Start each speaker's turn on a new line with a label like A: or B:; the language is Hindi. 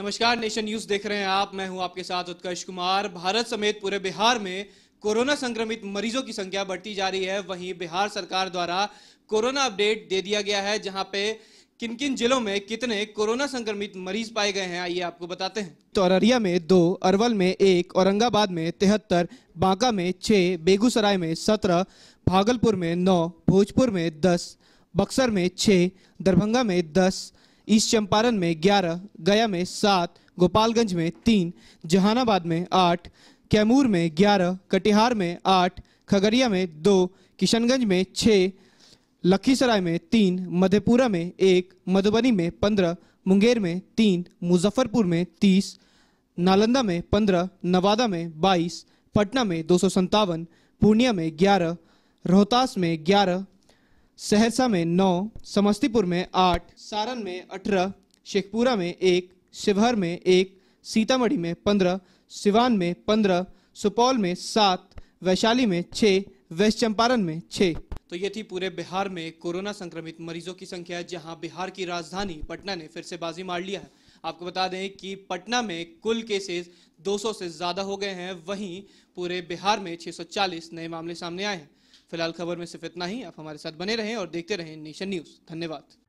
A: नमस्कार नेशन न्यूज देख रहे हैं आप मैं हूं आपके साथ उत्कर्ष कुमार भारत समेत पूरे बिहार में कोरोना संक्रमित मरीजों की संख्या बढ़ती जा रही है वहीं बिहार सरकार द्वारा कोरोना अपडेट दे दिया गया है जहां पे किन किन जिलों में कितने कोरोना संक्रमित मरीज पाए गए हैं आइए आपको बताते हैं तो अररिया में दो अरवल में एक औरंगाबाद में तिहत्तर बांका में छः बेगूसराय में सत्रह भागलपुर में नौ भोजपुर में दस बक्सर में छः दरभंगा में दस ईस्ट चंपारण में ग्यारह गया में सात गोपालगंज में तीन जहानाबाद में आठ कैमूर में ग्यारह कटिहार में आठ खगड़िया में दो किशनगंज में छः लखीसराय में तीन मधेपुरा में एक मधुबनी में पंद्रह मुंगेर में तीन मुजफ्फरपुर में तीस नालंदा में पंद्रह नवादा में बाईस पटना में दो सौ संतावन पूर्णिया में ग्यारह रोहतास में ग्यारह सहरसा में नौ समस्तीपुर में आठ सारण में अठारह शेखपुरा में एक शिवहर में एक सीतामढ़ी में पंद्रह सिवान में पंद्रह सुपौल में सात वैशाली में छः वेस्ट चंपारण में छः तो ये थी पूरे बिहार में कोरोना संक्रमित मरीजों की संख्या जहां बिहार की राजधानी पटना ने फिर से बाजी मार लिया है आपको बता दें कि पटना में कुल केसेस 200 से ज़्यादा हो गए हैं वहीं पूरे बिहार में 640 नए मामले सामने आए हैं फिलहाल खबर में सिर्फ इतना ही आप हमारे साथ बने रहें और देखते रहें नेशन न्यूज़ धन्यवाद